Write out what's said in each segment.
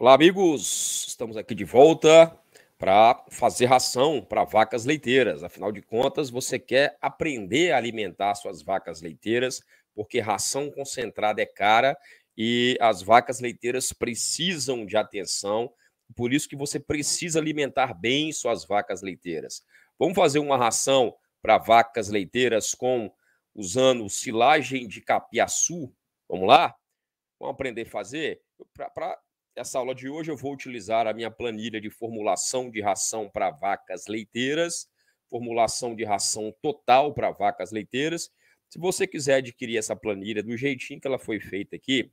Olá, amigos! Estamos aqui de volta para fazer ração para vacas leiteiras. Afinal de contas, você quer aprender a alimentar suas vacas leiteiras, porque ração concentrada é cara e as vacas leiteiras precisam de atenção. Por isso que você precisa alimentar bem suas vacas leiteiras. Vamos fazer uma ração para vacas leiteiras com usando silagem de capiaçu. Vamos lá? Vamos aprender a fazer? Nessa aula de hoje eu vou utilizar a minha planilha de formulação de ração para vacas leiteiras, formulação de ração total para vacas leiteiras. Se você quiser adquirir essa planilha do jeitinho que ela foi feita aqui,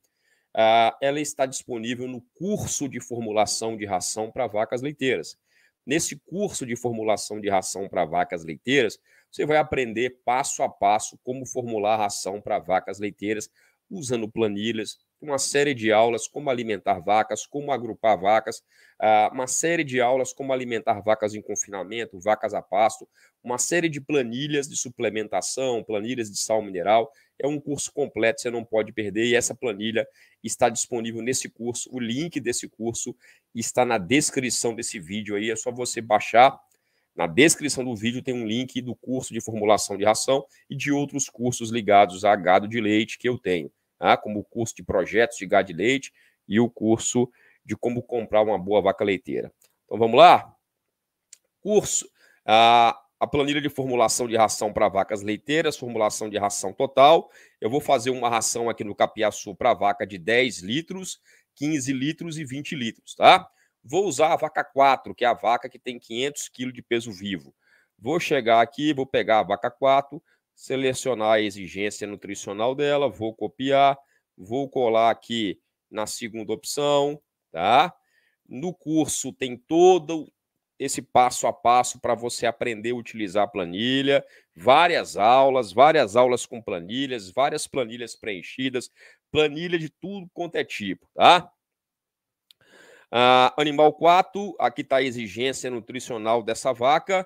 ah, ela está disponível no curso de formulação de ração para vacas leiteiras. Nesse curso de formulação de ração para vacas leiteiras, você vai aprender passo a passo como formular ração para vacas leiteiras, usando planilhas, uma série de aulas como alimentar vacas, como agrupar vacas, ah, uma série de aulas como alimentar vacas em confinamento, vacas a pasto, uma série de planilhas de suplementação, planilhas de sal mineral. É um curso completo, você não pode perder, e essa planilha está disponível nesse curso. O link desse curso está na descrição desse vídeo aí, é só você baixar. Na descrição do vídeo tem um link do curso de formulação de ração e de outros cursos ligados a gado de leite que eu tenho. Né, como o curso de projetos de gado de leite e o curso de como comprar uma boa vaca leiteira. Então vamos lá? Curso. a planilha de formulação de ração para vacas leiteiras, formulação de ração total. Eu vou fazer uma ração aqui no Capiaçu para vaca de 10 litros, 15 litros e 20 litros, tá? Vou usar a vaca 4, que é a vaca que tem 500 kg de peso vivo. Vou chegar aqui, vou pegar a vaca 4, selecionar a exigência nutricional dela, vou copiar, vou colar aqui na segunda opção, tá? No curso tem todo esse passo a passo para você aprender a utilizar a planilha, várias aulas, várias aulas com planilhas, várias planilhas preenchidas, planilha de tudo quanto é tipo, tá? Ah, animal 4, aqui está a exigência nutricional dessa vaca.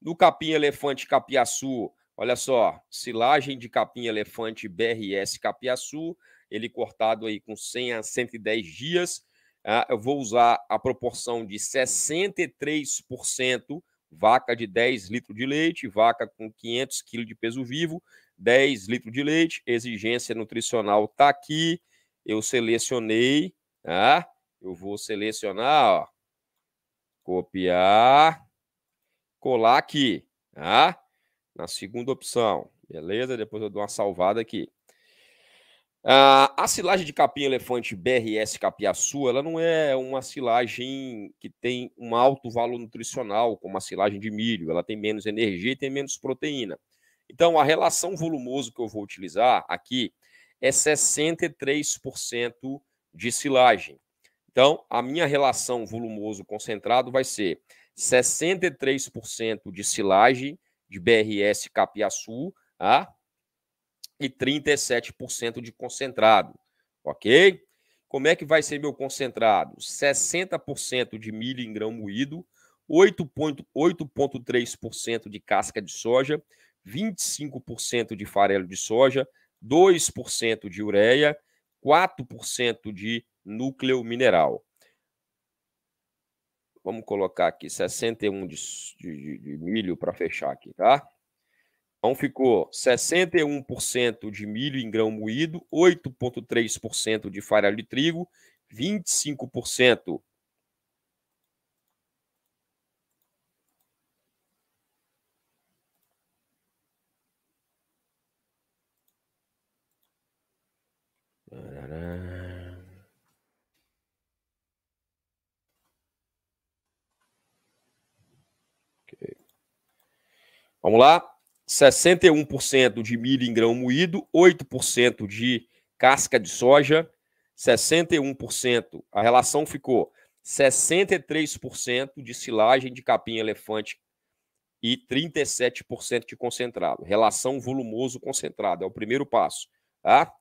No capim elefante capiaçu, Olha só, silagem de capim elefante BRS Capiaçu, ele cortado aí com 100 a 110 dias. Ah, eu vou usar a proporção de 63% vaca de 10 litros de leite, vaca com 500 kg de peso vivo, 10 litros de leite, exigência nutricional tá aqui. Eu selecionei, ah, eu vou selecionar, ó, copiar, colar aqui, ah, na segunda opção. Beleza? Depois eu dou uma salvada aqui. Ah, a silagem de capim elefante BRS Capiaçu, ela não é uma silagem que tem um alto valor nutricional, como a silagem de milho. Ela tem menos energia e tem menos proteína. Então, a relação volumoso que eu vou utilizar aqui é 63% de silagem. Então, a minha relação volumoso concentrado vai ser 63% de silagem de BRS Capiaçu, tá? e 37% de concentrado, ok? Como é que vai ser meu concentrado? 60% de milho em grão moído, 8,3% de casca de soja, 25% de farelo de soja, 2% de ureia, 4% de núcleo mineral. Vamos colocar aqui 61 de, de, de milho para fechar aqui, tá? Então ficou 61% de milho em grão moído, 8,3% de farelo de trigo, 25% Da, Vamos lá. 61% de milho em grão moído, 8% de casca de soja, 61%. A relação ficou 63% de silagem de capim-elefante e 37% de concentrado. Relação volumoso-concentrado, é o primeiro passo. Tá?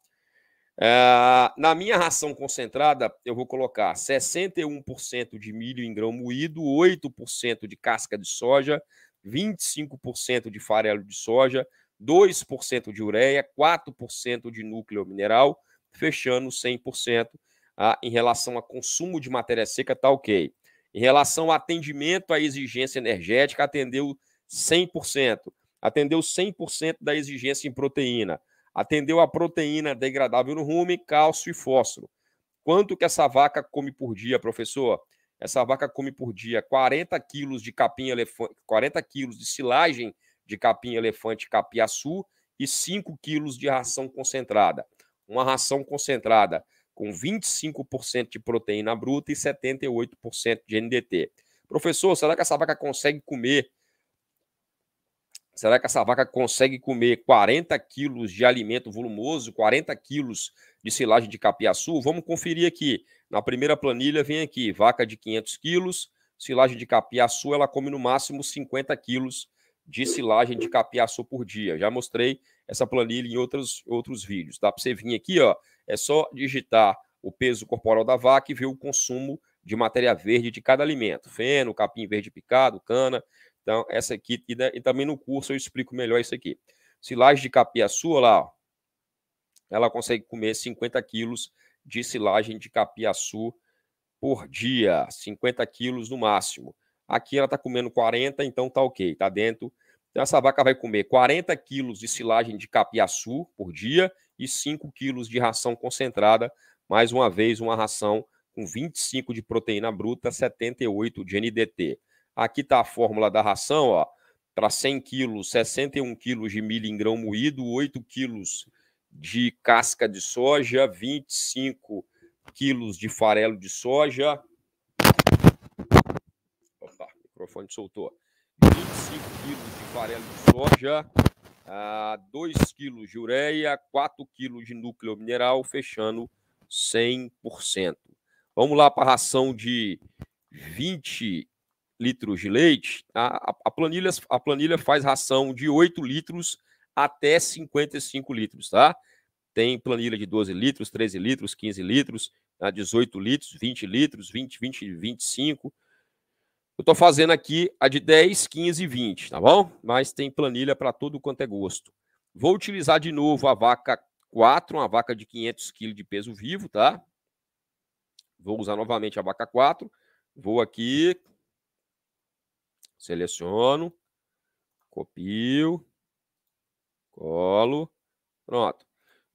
É, na minha ração concentrada, eu vou colocar 61% de milho em grão moído, 8% de casca de soja, 25% de farelo de soja, 2% de ureia, 4% de núcleo mineral, fechando 100% a ah, em relação a consumo de matéria seca, tá ok. Em relação ao atendimento à exigência energética, atendeu 100%. Atendeu 100% da exigência em proteína. Atendeu a proteína degradável no rumo, cálcio e fósforo. Quanto que essa vaca come por dia, professor? Essa vaca come por dia 40 quilos de capim elefante, 40 quilos de silagem de capim elefante capiaçu e 5 quilos de ração concentrada. Uma ração concentrada com 25% de proteína bruta e 78% de NDT. Professor, será que essa vaca consegue comer? Será que essa vaca consegue comer 40 quilos de alimento volumoso, 40 quilos de silagem de capiaçu? Vamos conferir aqui. Na primeira planilha vem aqui, vaca de 500 quilos, silagem de capiaçu, ela come no máximo 50 quilos de silagem de capiaçu por dia. Já mostrei essa planilha em outros, outros vídeos. Dá para você vir aqui, ó, é só digitar o peso corporal da vaca e ver o consumo de matéria verde de cada alimento. Feno, capim verde picado, cana. Então, essa aqui, e, da, e também no curso eu explico melhor isso aqui. Silagem de capiaçu, olha lá, ó, ela consegue comer 50 quilos de silagem de capiaçu por dia, 50 quilos no máximo. Aqui ela está comendo 40, então está ok, está dentro. Então essa vaca vai comer 40 quilos de silagem de capiaçu por dia e 5 quilos de ração concentrada, mais uma vez uma ração com 25 de proteína bruta, 78 de NDT. Aqui está a fórmula da ração, ó, para 100 quilos, 61 quilos de milho em grão moído, 8 quilos de casca de soja, 25 quilos de farelo de soja. Opa, o microfone soltou. 25 quilos de farelo de soja, 2 ah, quilos de ureia, 4 quilos de núcleo mineral, fechando 100%. Vamos lá para a ração de 20 litros de leite. A, a, planilha, a planilha faz ração de 8 litros até 55 litros, tá? tem planilha de 12 litros, 13 litros, 15 litros, 18 né, litros, 20 litros, 20, 20, 25. Eu estou fazendo aqui a de 10, 15 e 20, tá bom? Mas tem planilha para tudo quanto é gosto. Vou utilizar de novo a vaca 4, uma vaca de 500 kg de peso vivo, tá? Vou usar novamente a vaca 4. Vou aqui, seleciono, copio, colo, pronto.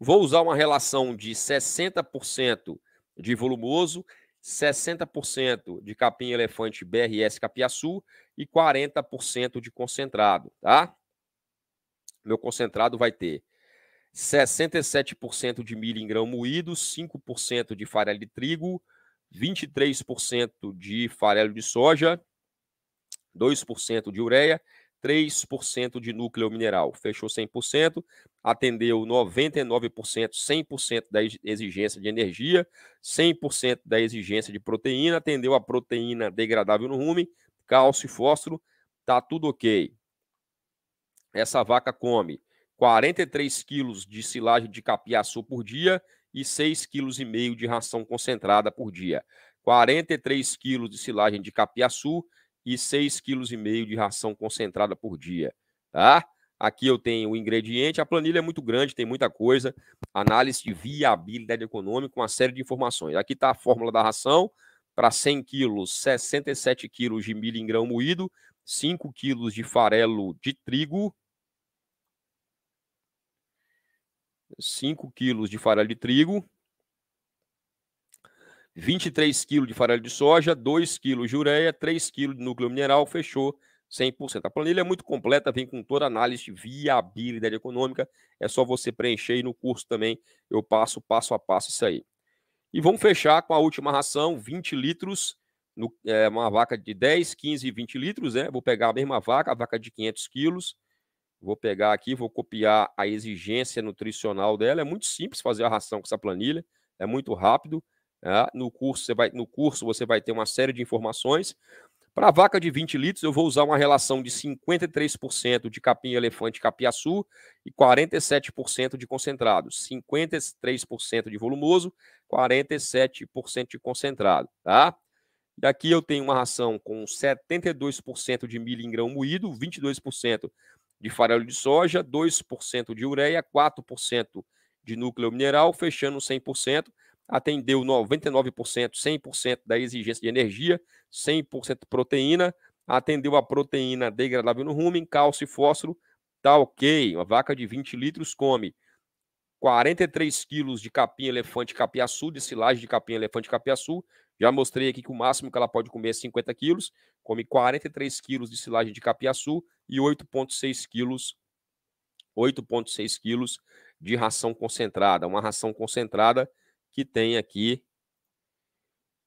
Vou usar uma relação de 60% de volumoso, 60% de capim elefante BRS Capiaçu e 40% de concentrado, tá? Meu concentrado vai ter 67% de milho em grão moído, 5% de farelo de trigo, 23% de farelo de soja, 2% de ureia 3% de núcleo mineral. Fechou 100%, atendeu 99%, 100% da exigência de energia, 100% da exigência de proteína, atendeu a proteína degradável no rumen, cálcio e fósforo, tá tudo ok. Essa vaca come 43 quilos de silagem de capiaçu por dia e 6,5 kg de ração concentrada por dia. 43 quilos de silagem de capiaçu, e 6,5 kg de ração concentrada por dia, tá? Aqui eu tenho o ingrediente, a planilha é muito grande, tem muita coisa, análise de viabilidade econômica, uma série de informações. Aqui está a fórmula da ração, para 100 quilos, 67 quilos de milho em grão moído, 5 quilos de farelo de trigo, 5 quilos de farelo de trigo, 23 kg de farelo de soja, 2 kg de ureia, 3 kg de núcleo mineral, fechou 100%. A planilha é muito completa, vem com toda a análise de viabilidade econômica, é só você preencher e no curso também eu passo passo a passo isso aí. E vamos fechar com a última ração, 20 litros, no, é, uma vaca de 10, 15 e 20 litros, né? Vou pegar a mesma vaca, a vaca de 500 quilos, Vou pegar aqui, vou copiar a exigência nutricional dela. É muito simples fazer a ração com essa planilha, é muito rápido. Tá? no, curso você vai, no curso você vai ter uma série de informações. Para a vaca de 20 litros, eu vou usar uma relação de 53% de capim elefante capiaçu e 47% de concentrado. 53% de volumoso, 47% de concentrado, tá? E aqui eu tenho uma ração com 72% de milho em grão moído, 22% de farelo de soja, 2% de ureia, 4% de núcleo mineral, fechando 100% atendeu 99%, 100% da exigência de energia, 100% proteína, atendeu a proteína degradável no rumen, cálcio e fósforo, tá ok. Uma vaca de 20 litros come 43 quilos de capim elefante capiaçu, de silagem de capim elefante capiaçu. Já mostrei aqui que o máximo que ela pode comer é 50 quilos. Come 43 quilos de silagem de capiaçu e 8,6 quilos, 8,6 quilos de ração concentrada. Uma ração concentrada que tem aqui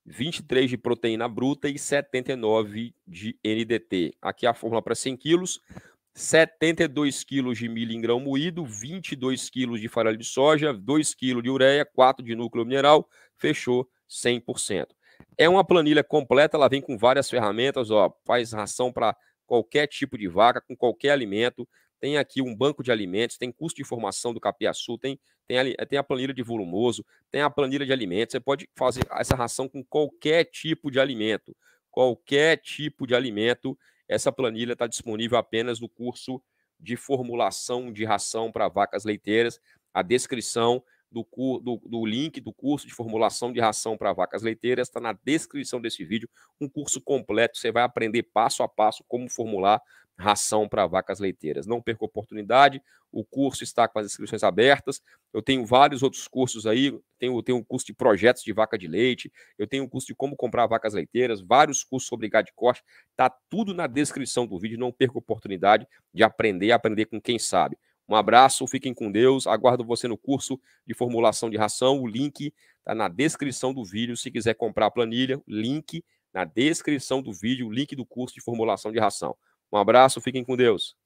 23 de proteína bruta e 79 de NDT. Aqui a fórmula para 100 quilos, 72 quilos de milho em grão moído, 22 quilos de farelo de soja, 2 quilos de ureia, 4 de núcleo mineral, fechou 100%. É uma planilha completa, ela vem com várias ferramentas, ó, faz ração para qualquer tipo de vaca, com qualquer alimento, tem aqui um banco de alimentos, tem custo de formação do Capiaçu, tem, tem, tem a planilha de volumoso, tem a planilha de alimentos. Você pode fazer essa ração com qualquer tipo de alimento. Qualquer tipo de alimento, essa planilha está disponível apenas no curso de formulação de ração para vacas leiteiras. A descrição do, do, do link do curso de formulação de ração para vacas leiteiras, está na descrição desse vídeo, um curso completo, você vai aprender passo a passo como formular ração para vacas leiteiras. Não perca a oportunidade, o curso está com as inscrições abertas. Eu tenho vários outros cursos aí, tenho, tenho um curso de projetos de vaca de leite, eu tenho um curso de como comprar vacas leiteiras, vários cursos sobre gado de corte, está tudo na descrição do vídeo, não perca a oportunidade de aprender, aprender com quem sabe. Um abraço, fiquem com Deus. Aguardo você no curso de formulação de ração. O link está na descrição do vídeo. Se quiser comprar a planilha, link na descrição do vídeo, o link do curso de formulação de ração. Um abraço, fiquem com Deus.